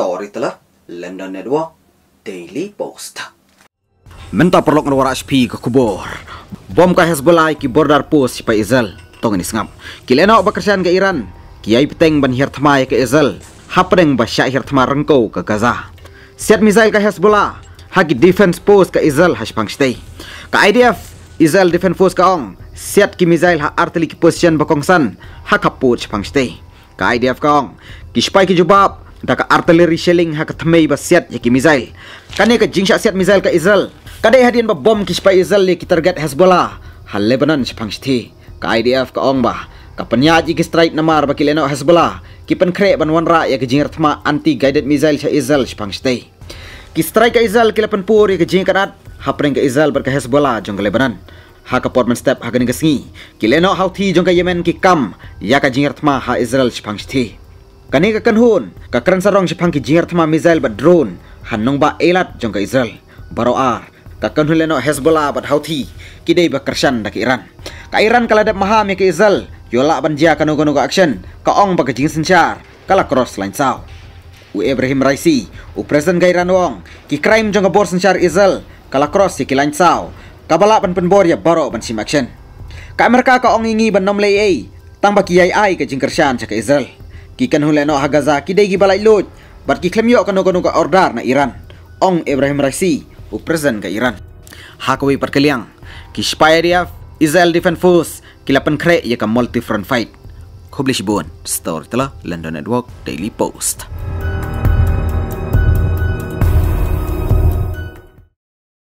story telah London Network Daily Post. Minta perlu ngeluar HP ke kubur. Bom ke Hezbollah ki border post si Pak Izzel. Tong ini sengap. Kilena ok bekerjaan ke Iran. Kiai peteng ban hir ke Israel. Hapeneng ba syak hir rengkau ke Gaza. Siat misail ke Hezbollah. Hagi defense post ke Israel hash pangstai. Ke IDF. Izzel defense post ke ong. Siat ki misail hak artili ki position bekongsan. Hakapu cipangstai. Ke IDF ke ong. Ki ki jubab daka artillery shelling hak thmei ba siat yaki misail kane ka jingsha siat misail ka israel kade hadian ba bom kispa israel le ki target hezbollah hal lebanon shpangsti ka idf ka ong ba ka panya ji ki strike na ba ki leno hezbollah ki pen kre ban wanra ya ki jingar thma anti guided misail cha israel shpangsti ki strike ka israel ki lepan pur ya ki jing kanat ha pren ka israel ber ka hezbollah jong ka lebanon ha ka portman step ha gani ka singi ki leno hauthi jong ka yemen ki kam ya ka jingar thma ha israel shpangsti kani ka kan hun ka kran sarong se phang ki jingar thama missile ba drone hanong ba elat jong ka israel baro ar ka kan hun leno hezbollah ba houthi ki dei ba kershan da ki iran ka iran kaladap dab maha me ki israel yola ban jia kanu kanu ka action ka ong ba ka jing sin char kala cross line sao u ibrahim raisi u president ga iran wong ki crime jong ka bor sin char israel kala cross si ki line sao ka bala ban pen bor ya baro ban sim action ka amerika ka ong ingi ban nom lei tang ba ki ai ai ka jing kershan cha ka israel kikan hulai nak Gaza kidei gi balai lut bat ki klem yok kanu kanu ka order na Iran ong Ibrahim Raisi u present ka Iran hakwi perkeliang ki spy dia Israel defense force ki lapan kre ye ka multi front fight khublish bon store tela London Network Daily Post